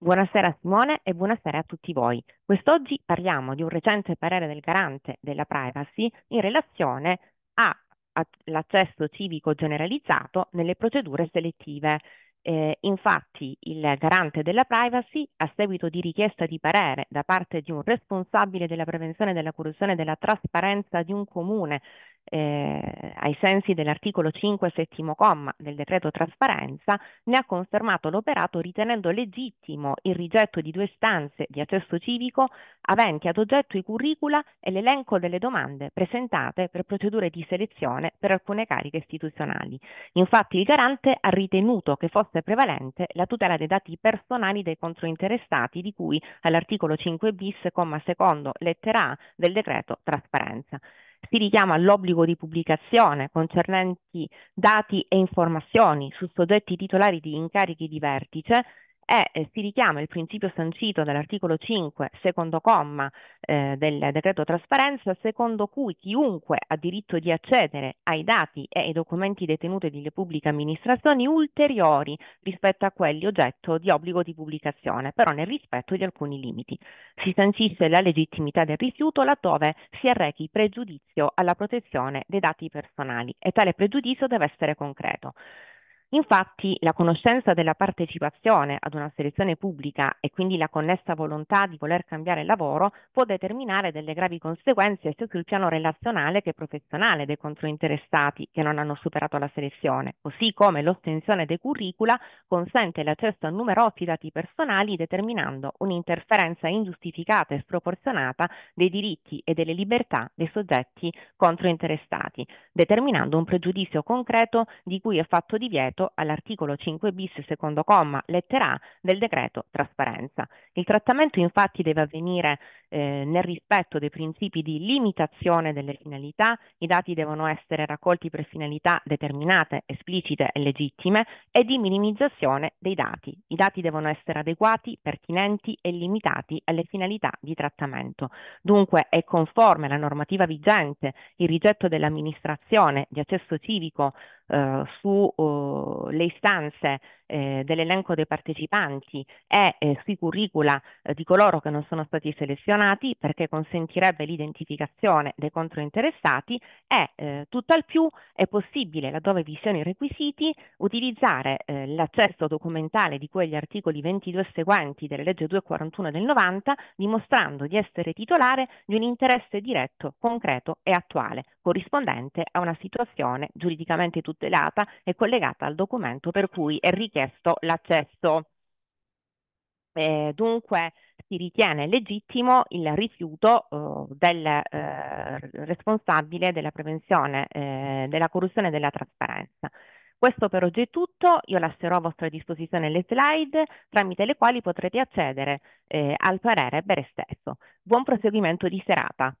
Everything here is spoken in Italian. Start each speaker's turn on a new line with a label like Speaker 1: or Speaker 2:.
Speaker 1: Buonasera Simone e buonasera a tutti voi. Quest'oggi parliamo di un recente parere del garante della privacy in relazione all'accesso civico generalizzato nelle procedure selettive. Eh, infatti il garante della privacy, a seguito di richiesta di parere da parte di un responsabile della prevenzione della corruzione e della trasparenza di un comune eh, ai sensi dell'articolo 5 settimo comma del decreto trasparenza, ne ha confermato l'operato ritenendo legittimo il rigetto di due stanze di accesso civico aventi ad oggetto i curricula e l'elenco delle domande presentate per procedure di selezione per alcune cariche istituzionali. Infatti il garante ha ritenuto che fosse prevalente la tutela dei dati personali dei controinteressati di cui all'articolo 5 bis, comma secondo, lettera A del decreto trasparenza si richiama all'obbligo di pubblicazione concernenti dati e informazioni su soggetti titolari di incarichi di vertice e eh, si richiama il principio sancito dall'articolo 5, secondo comma eh, del decreto trasparenza, secondo cui chiunque ha diritto di accedere ai dati e ai documenti detenuti delle pubbliche amministrazioni ulteriori rispetto a quelli oggetto di obbligo di pubblicazione, però nel rispetto di alcuni limiti. Si sancisce la legittimità del rifiuto laddove si arrechi pregiudizio alla protezione dei dati personali e tale pregiudizio deve essere concreto. Infatti la conoscenza della partecipazione ad una selezione pubblica e quindi la connessa volontà di voler cambiare lavoro può determinare delle gravi conseguenze sia sul piano relazionale che professionale dei controinteressati che non hanno superato la selezione, così come l'ostensione dei curricula consente l'accesso a numerosi dati personali determinando un'interferenza ingiustificata e sproporzionata dei diritti e delle libertà dei soggetti controinteressati, determinando un pregiudizio concreto di cui è fatto divieto quanto all'articolo 5 bis secondo comma lettera A del decreto trasparenza. Il trattamento infatti deve avvenire eh, nel rispetto dei principi di limitazione delle finalità, i dati devono essere raccolti per finalità determinate, esplicite e legittime e di minimizzazione dei dati. I dati devono essere adeguati, pertinenti e limitati alle finalità di trattamento. Dunque è conforme alla normativa vigente il rigetto dell'amministrazione di accesso civico eh, su eh, appunto le istanze eh, dell'elenco dei partecipanti e eh, sui curricula eh, di coloro che non sono stati selezionati perché consentirebbe l'identificazione dei controinteressati e eh, tutt'al più è possibile, laddove vi siano i requisiti, utilizzare eh, l'accesso documentale di quegli articoli 22 e seguenti della legge 241 del 90 dimostrando di essere titolare di un interesse diretto, concreto e attuale, corrispondente a una situazione giuridicamente tutelata e collegata al documento per cui è richiesto l'accesso. Eh, dunque si ritiene legittimo il rifiuto eh, del eh, responsabile della prevenzione eh, della corruzione e della trasparenza. Questo per oggi è tutto, io lascerò a vostra disposizione le slide tramite le quali potrete accedere eh, al parere per stesso. Buon proseguimento di serata.